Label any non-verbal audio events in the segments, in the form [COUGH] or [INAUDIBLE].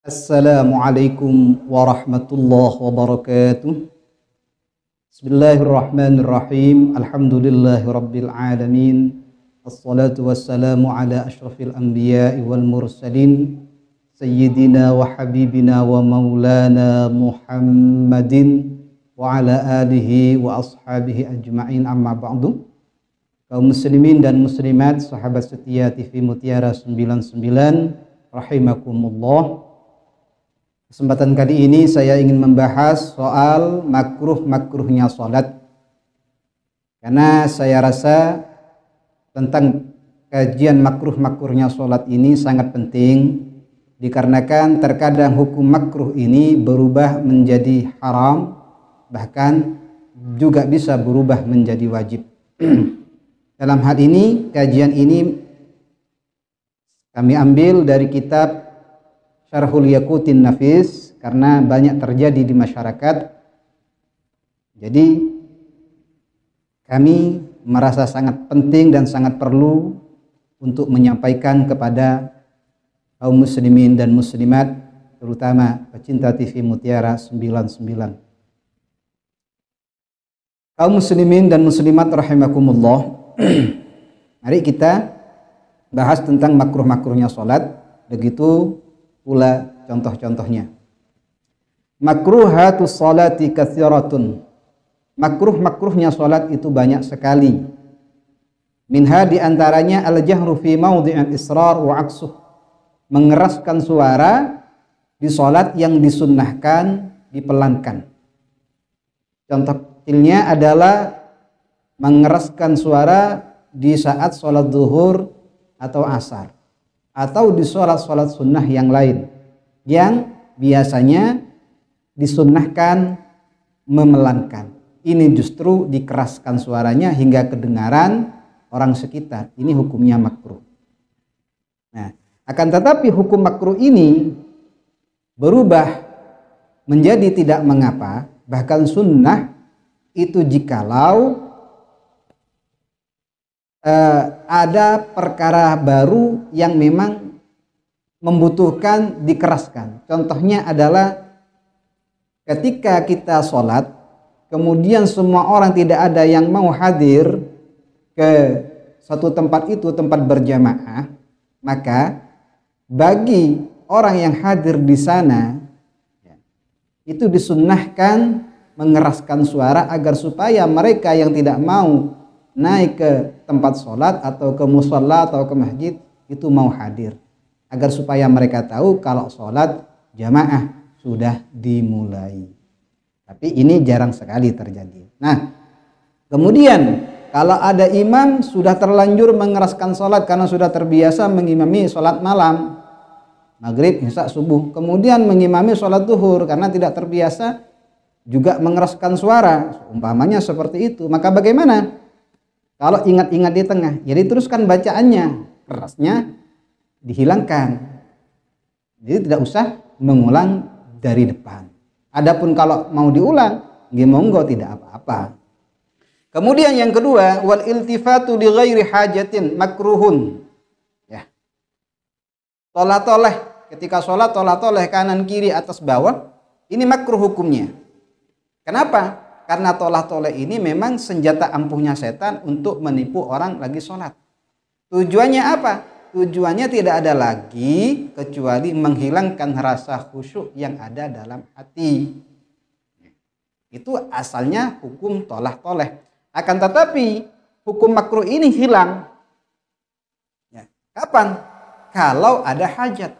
السلام عليكم ورحمة الله وبركاته بسم الله الرحمن الرحيم الحمد لله رب العالمين الصلاة والسلام على أشرف الأنبياء والمرسلين سيدنا وحبيبنا ومولانا محمد وعلى آله وأصحابه أجمعين أما بعد kaum muslimin dan muslimat sahabat setia TV Mutiara 99 rahimakumullah Kesempatan kali ini saya ingin membahas soal makruh-makruhnya sholat. Karena saya rasa tentang kajian makruh-makruhnya sholat ini sangat penting dikarenakan terkadang hukum makruh ini berubah menjadi haram bahkan juga bisa berubah menjadi wajib. [CLEARS THROAT] Dalam hal ini kajian ini kami ambil dari kitab syarhul yakutin nafis karena banyak terjadi di masyarakat. Jadi kami merasa sangat penting dan sangat perlu untuk menyampaikan kepada kaum muslimin dan muslimat terutama pecinta TV Mutiara 99. Kaum muslimin dan muslimat rahimakumullah. [CLEARS THROAT] Mari kita bahas tentang makruh-makruhnya sholat. Begitu pula contoh-contohnya. Makruhatu salati kathiratun. Makruh-makruhnya salat itu banyak sekali. Minha di antaranya al-jahru fi mawdi'il israr wa aksuh. Mengeraskan suara di salat yang disunnahkan dipelankan. Contoh kecilnya adalah mengeraskan suara di saat sholat duhur atau asar atau di sholat-sholat sunnah yang lain yang biasanya disunnahkan memelankan. Ini justru dikeraskan suaranya hingga kedengaran orang sekitar. Ini hukumnya makruh. Nah, akan tetapi hukum makruh ini berubah menjadi tidak mengapa, bahkan sunnah itu jikalau eh, ada perkara baru yang memang membutuhkan dikeraskan. Contohnya adalah ketika kita sholat, kemudian semua orang tidak ada yang mau hadir ke satu tempat itu, tempat berjamaah, maka bagi orang yang hadir di sana, itu disunnahkan mengeraskan suara agar supaya mereka yang tidak mau naik ke tempat sholat atau ke musola atau ke masjid itu mau hadir agar supaya mereka tahu kalau sholat jamaah sudah dimulai. Tapi ini jarang sekali terjadi. Nah, kemudian kalau ada imam sudah terlanjur mengeraskan sholat karena sudah terbiasa mengimami sholat malam, maghrib, isya, subuh, kemudian mengimami sholat duhur karena tidak terbiasa juga mengeraskan suara, umpamanya seperti itu. Maka bagaimana? Kalau ingat-ingat di tengah, jadi teruskan bacaannya, kerasnya dihilangkan. Jadi tidak usah mengulang dari depan. Adapun kalau mau diulang, nggih ya monggo tidak apa-apa. Kemudian yang kedua, wal iltifatu li ghairi hajatin makruhun. Ya. Tolah-toleh ketika sholat tolah-toleh kanan kiri atas bawah, ini makruh hukumnya. Kenapa? Karena toleh-toleh ini memang senjata ampuhnya setan untuk menipu orang lagi sholat. Tujuannya apa? Tujuannya tidak ada lagi kecuali menghilangkan rasa khusyuk yang ada dalam hati. Itu asalnya hukum tolah-toleh. Akan tetapi hukum makruh ini hilang. Ya. Kapan? Kalau ada hajat.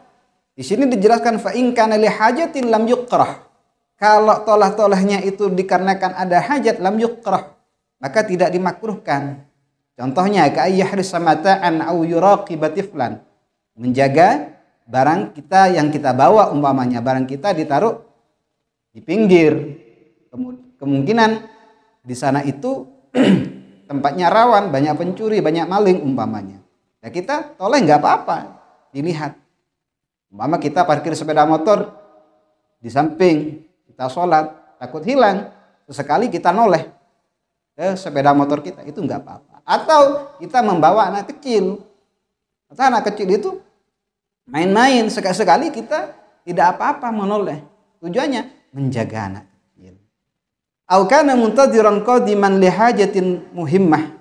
Di sini dijelaskan fa'inkan kana li hajatin lam yuqrah kalau tolah-tolahnya itu dikarenakan ada hajat lam yukrah maka tidak dimakruhkan contohnya ka'ayyahris samata'an au tiflan menjaga barang kita yang kita bawa umpamanya barang kita ditaruh di pinggir kemungkinan di sana itu [CLEARS THROAT] tempatnya rawan banyak pencuri banyak maling umpamanya ya kita toleh nggak apa-apa dilihat umpama kita parkir sepeda motor di samping kita sholat takut hilang sesekali kita noleh ke sepeda motor kita itu nggak apa-apa atau kita membawa anak kecil atau anak kecil itu main-main sekali-sekali kita tidak apa-apa menoleh tujuannya menjaga anak kecil au muntadiran qadiman lihajatin muhimmah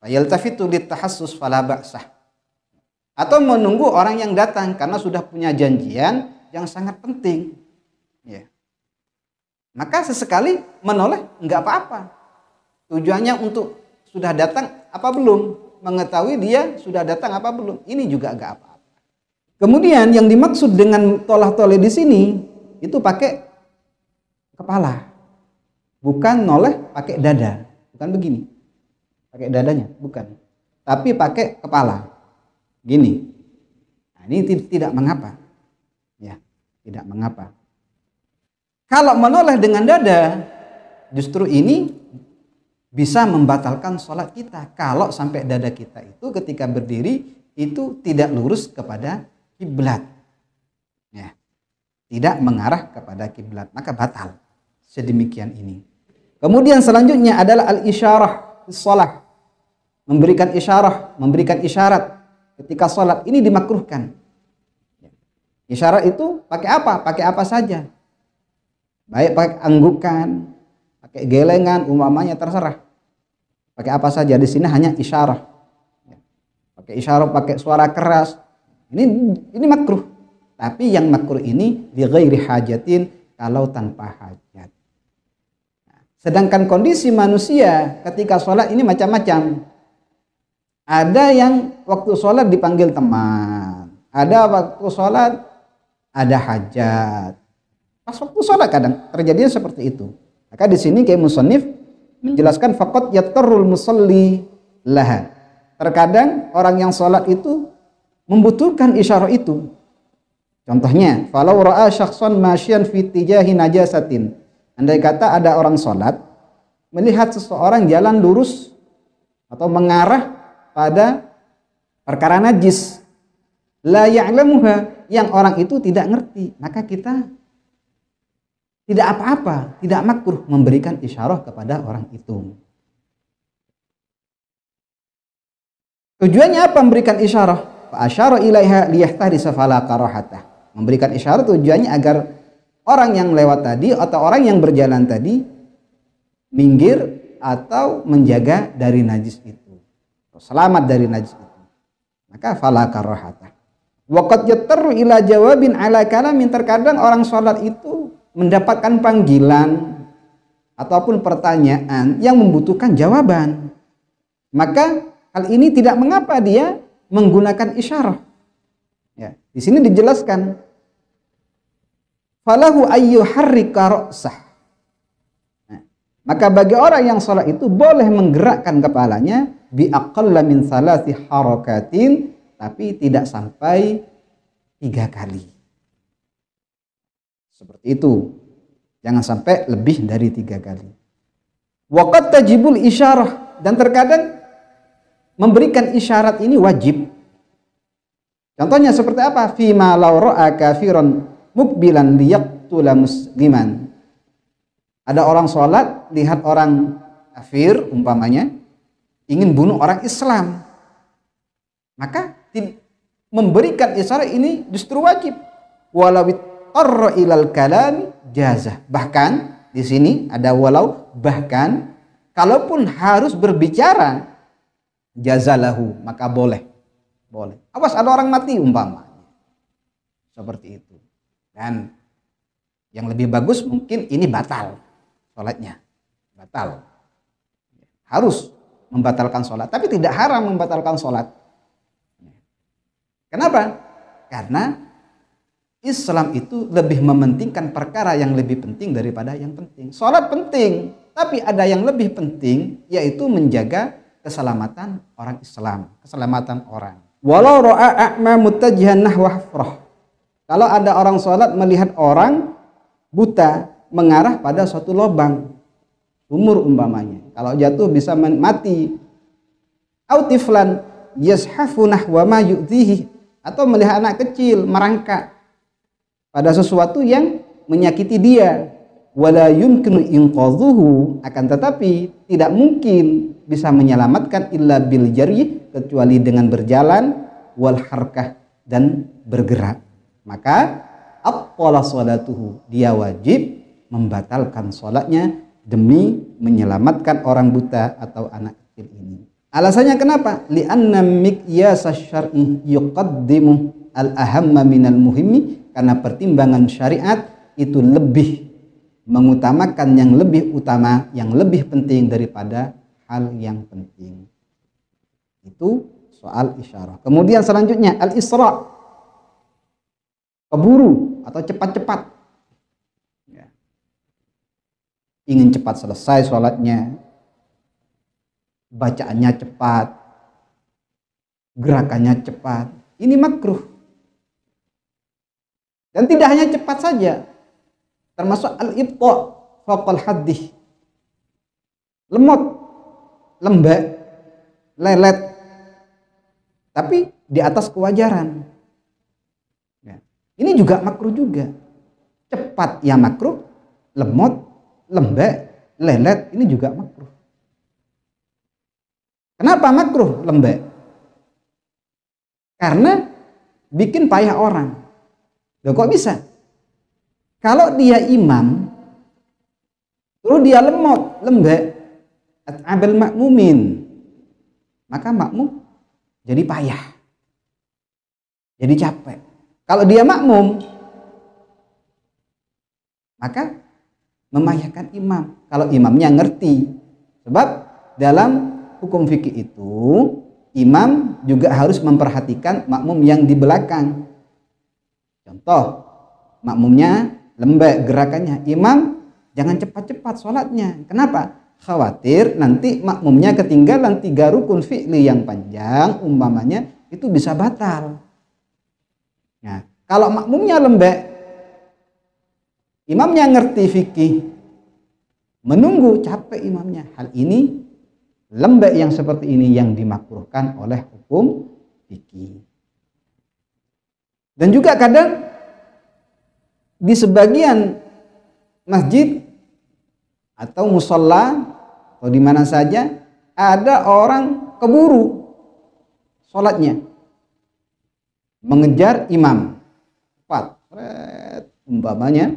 fayaltafitu litahassus falabaksah atau menunggu orang yang datang karena sudah punya janjian yang sangat penting Yeah. Maka sesekali menoleh nggak apa-apa. Tujuannya untuk sudah datang apa belum? Mengetahui dia sudah datang apa belum? Ini juga nggak apa-apa. Kemudian yang dimaksud dengan tolah-toleh di sini itu pakai kepala. Bukan noleh pakai dada. Bukan begini. Pakai dadanya, bukan. Tapi pakai kepala. Gini. Nah, ini tidak mengapa. Ya, tidak mengapa. Kalau menoleh dengan dada, justru ini bisa membatalkan sholat kita. Kalau sampai dada kita itu ketika berdiri itu tidak lurus kepada kiblat, ya. tidak mengarah kepada kiblat, maka batal. Sedemikian ini. Kemudian selanjutnya adalah al isyarah sholat, memberikan isyarah, memberikan isyarat ketika sholat ini dimakruhkan. Isyarat itu pakai apa? Pakai apa saja? baik pakai anggukan pakai gelengan umamanya terserah pakai apa saja di sini hanya isyarah pakai isyarah pakai suara keras ini ini makruh tapi yang makruh ini di ghairi hajatin kalau tanpa hajat nah, sedangkan kondisi manusia ketika sholat ini macam-macam ada yang waktu sholat dipanggil teman ada waktu sholat ada hajat Pas waktu sholat kadang terjadinya seperti itu. Maka di sini kayak musonif menjelaskan fakot yatarul musalli laha. Terkadang orang yang sholat itu membutuhkan isyarat itu. Contohnya, falau ra'a shakson masyian fi tijahi najasatin. Andai kata ada orang sholat, melihat seseorang jalan lurus atau mengarah pada perkara najis. La ya'lamuha, yang orang itu tidak ngerti. Maka kita tidak apa-apa, tidak makruh memberikan isyarah kepada orang itu. Tujuannya apa memberikan isyarah? Fa'asyara ilaiha liyahtari safala karohatah. Memberikan isyarah tujuannya agar orang yang lewat tadi atau orang yang berjalan tadi minggir atau menjaga dari najis itu. Selamat dari najis itu. Maka fala karohatah. Waqat yattaru ila jawabin ala kalamin terkadang orang sholat itu mendapatkan panggilan ataupun pertanyaan yang membutuhkan jawaban. Maka hal ini tidak mengapa dia menggunakan isyarah. Ya, di sini dijelaskan falahu ayyu harrika nah, maka bagi orang yang sholat itu boleh menggerakkan kepalanya bi aqalla min salasi harakatin tapi tidak sampai tiga kali. Seperti itu. Jangan sampai lebih dari tiga kali. Wakat tajibul isyarah. Dan terkadang memberikan isyarat ini wajib. Contohnya seperti apa? Fima law kafiron mukbilan liyaktula musliman. Ada orang sholat, lihat orang kafir umpamanya, ingin bunuh orang Islam. Maka memberikan isyarat ini justru wajib. Walawit qarra ilal kalami jazah. Bahkan di sini ada walau bahkan kalaupun harus berbicara jazalahu maka boleh. Boleh. Awas ada orang mati umpamanya Seperti itu. Dan yang lebih bagus mungkin ini batal sholatnya. Batal. Harus membatalkan sholat. Tapi tidak haram membatalkan sholat. Kenapa? Karena Islam itu lebih mementingkan perkara yang lebih penting daripada yang penting. Sholat penting, tapi ada yang lebih penting yaitu menjaga keselamatan orang Islam, keselamatan orang. Walau ro'a a'ma mutajihan nahwa Kalau ada orang sholat melihat orang buta mengarah pada suatu lubang, umur umpamanya. Kalau jatuh bisa mati. Autiflan yashafu nahwa ma atau melihat anak kecil merangkak pada sesuatu yang menyakiti dia wala yumkinu inqadhuhu akan tetapi tidak mungkin bisa menyelamatkan illa bil jari kecuali dengan berjalan wal harkah dan bergerak maka apola salatuhu dia wajib membatalkan sholatnya demi menyelamatkan orang buta atau anak kecil ini alasannya kenapa li'anna miqyasa syar'i yuqaddimu al-ahamma minal muhimmi karena pertimbangan syariat itu lebih mengutamakan yang lebih utama, yang lebih penting daripada hal yang penting. Itu soal isyarah. Kemudian selanjutnya al-isra. Keburu atau cepat-cepat. Ya. Ingin cepat selesai sholatnya. Bacaannya cepat. Gerakannya cepat. Ini makruh dan tidak hanya cepat saja, termasuk al ibqa faqal haddih. Lemot, lembek, lelet, tapi di atas kewajaran. Ya. Ini juga makruh juga. Cepat ya makruh, lemot, lembek, lelet ini juga makruh. Kenapa makruh lembek? Karena bikin payah orang. Loh kok bisa? Kalau dia imam, lalu dia lemot, lembek, abel makmumin, maka makmum jadi payah, jadi capek. Kalau dia makmum, maka memayahkan imam. Kalau imamnya ngerti, sebab dalam hukum fikih itu imam juga harus memperhatikan makmum yang di belakang Contoh, makmumnya lembek gerakannya. Imam jangan cepat-cepat sholatnya. Kenapa? Khawatir nanti makmumnya ketinggalan tiga rukun fi'li yang panjang, umpamanya itu bisa batal. Nah, kalau makmumnya lembek, imamnya ngerti fikih, menunggu capek imamnya. Hal ini lembek yang seperti ini yang dimakruhkan oleh hukum fikih. Dan juga kadang di sebagian masjid atau musola atau di mana saja ada orang keburu sholatnya mengejar imam cepat umpamanya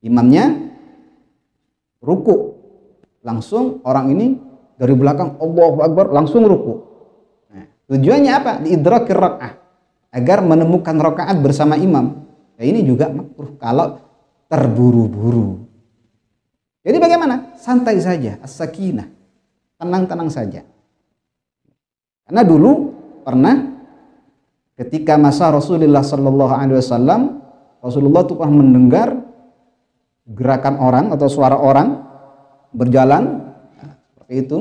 imamnya ruku langsung orang ini dari belakang Allahu Akbar langsung ruku nah, tujuannya apa diidrakir rak'ah agar menemukan rokaat bersama imam. Ya, ini juga makruh kalau terburu-buru. Jadi bagaimana? Santai saja, as-sakinah. Tenang-tenang saja. Karena dulu pernah ketika masa Rasulullah Sallallahu Alaihi Wasallam, Rasulullah tuh pernah mendengar gerakan orang atau suara orang berjalan nah, seperti itu.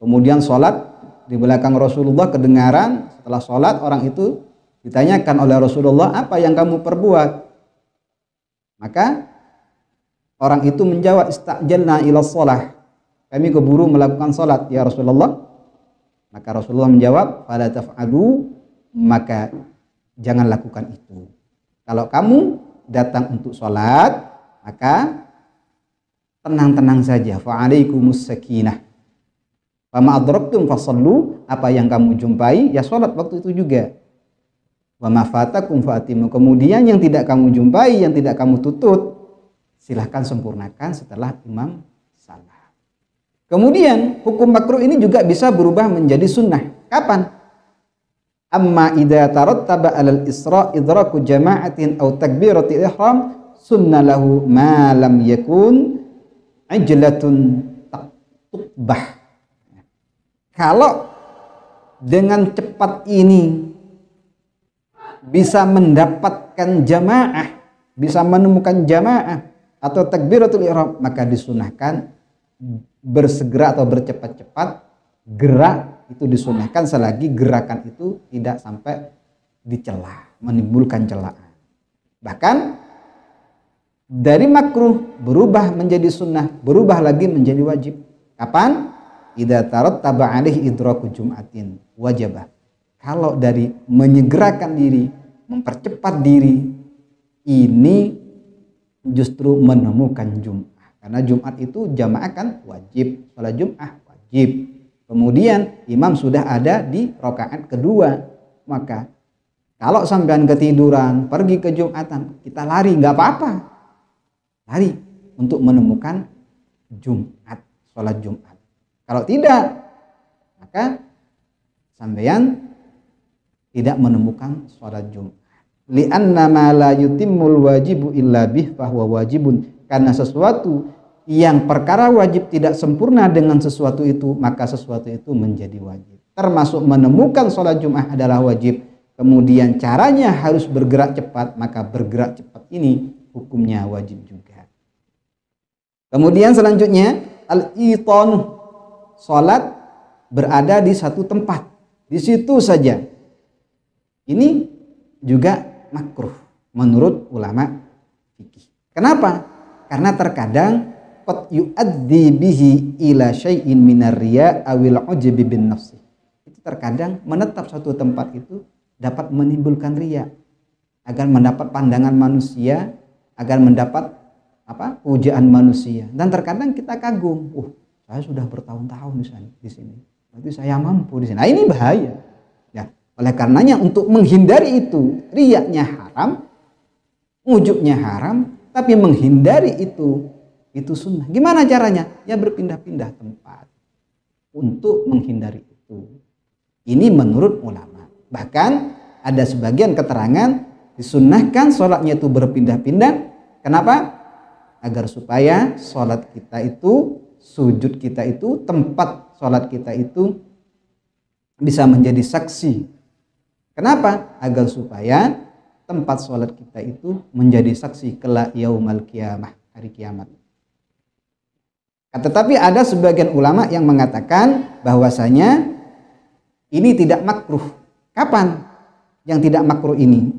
Kemudian sholat di belakang Rasulullah kedengaran setelah sholat orang itu Ditanyakan oleh Rasulullah, apa yang kamu perbuat? Maka orang itu menjawab, istajalna ila sholah. Kami keburu melakukan sholat, ya Rasulullah. Maka Rasulullah menjawab, pada taf'adu, maka jangan lakukan itu. Kalau kamu datang untuk sholat, maka tenang-tenang saja. Fa'alaikumus sakinah. Fama adraktum fasallu, apa yang kamu jumpai, ya sholat waktu itu juga wa mafatakum fatimu. Kemudian yang tidak kamu jumpai, yang tidak kamu tutut, silahkan sempurnakan setelah imam salah. Kemudian hukum makruh ini juga bisa berubah menjadi sunnah. Kapan? Amma idza tarattaba alal isra idraku jama'atin aw takbirati ihram sunnah lahu ma lam yakun ajlatun tukbah. Kalau dengan cepat ini bisa mendapatkan jamaah, bisa menemukan jamaah atau takbiratul ihram, maka disunahkan bersegera atau bercepat-cepat gerak itu disunahkan selagi gerakan itu tidak sampai dicela, menimbulkan celaan. Bahkan dari makruh berubah menjadi sunnah, berubah lagi menjadi wajib. Kapan? Idza tarattaba alaihi idraku jum'atin wajabah kalau dari menyegerakan diri, mempercepat diri, ini justru menemukan Jum'ah. Karena Jum'at itu jamaah kan wajib, sholat Jum'ah wajib. Kemudian imam sudah ada di rokaat kedua. Maka kalau sampean ketiduran, pergi ke Jum'atan, kita lari, nggak apa-apa. Lari untuk menemukan Jum'at, sholat Jum'at. Kalau tidak, maka sampean tidak menemukan sholat Jumat. Lianna ma la yutimmul wajibu illa bih bahwa wajibun. Karena sesuatu yang perkara wajib tidak sempurna dengan sesuatu itu, maka sesuatu itu menjadi wajib. Termasuk menemukan sholat Jumat adalah wajib. Kemudian caranya harus bergerak cepat, maka bergerak cepat ini hukumnya wajib juga. Kemudian selanjutnya al-iton sholat berada di satu tempat, di situ saja ini juga makruh menurut ulama fikih. Kenapa? Karena terkadang qad yu'addi bihi ila syai'in minar riya awil ujibi bin nafsi. Itu terkadang menetap suatu tempat itu dapat menimbulkan riya agar mendapat pandangan manusia, agar mendapat apa? pujaan manusia. Dan terkadang kita kagum, uh, saya sudah bertahun-tahun di sana di sini. Berarti saya mampu di sini. Nah, ini bahaya. Oleh karenanya untuk menghindari itu, riaknya haram, ujubnya haram, tapi menghindari itu, itu sunnah. Gimana caranya? Ya berpindah-pindah tempat untuk menghindari itu. Ini menurut ulama. Bahkan ada sebagian keterangan disunahkan sholatnya itu berpindah-pindah. Kenapa? Agar supaya sholat kita itu, sujud kita itu, tempat sholat kita itu bisa menjadi saksi Kenapa? Agar supaya tempat sholat kita itu menjadi saksi kelak yaumal kiamah, hari kiamat. Nah, tetapi ada sebagian ulama yang mengatakan bahwasanya ini tidak makruh. Kapan yang tidak makruh ini?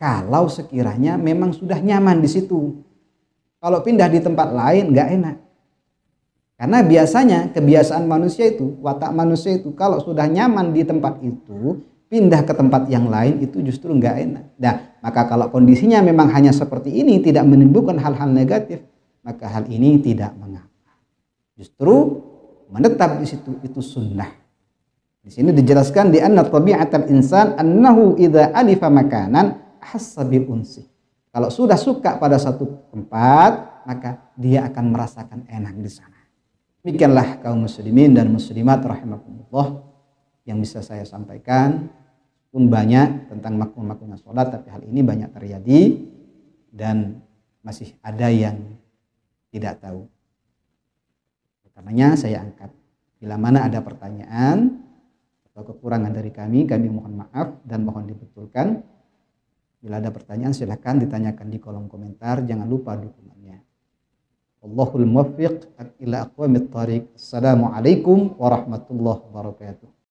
Kalau sekiranya memang sudah nyaman di situ. Kalau pindah di tempat lain nggak enak. Karena biasanya kebiasaan manusia itu, watak manusia itu kalau sudah nyaman di tempat itu, pindah ke tempat yang lain itu justru nggak enak. Nah, maka kalau kondisinya memang hanya seperti ini, tidak menimbulkan hal-hal negatif, maka hal ini tidak mengapa. Justru menetap di situ itu sunnah. Di sini dijelaskan di anna tabi'atal insan annahu idza alifa makanan hassa unsi. Kalau sudah suka pada satu tempat, maka dia akan merasakan enak di sana. Demikianlah kaum muslimin dan muslimat rahimakumullah yang bisa saya sampaikan pun banyak tentang makmum-makmumnya sholat tapi hal ini banyak terjadi dan masih ada yang tidak tahu karenanya saya angkat bila mana ada pertanyaan atau kekurangan dari kami kami mohon maaf dan mohon dibetulkan bila ada pertanyaan silahkan ditanyakan di kolom komentar jangan lupa dukungannya Allahul muwaffiq ila aqwamit tariq assalamualaikum warahmatullahi wabarakatuh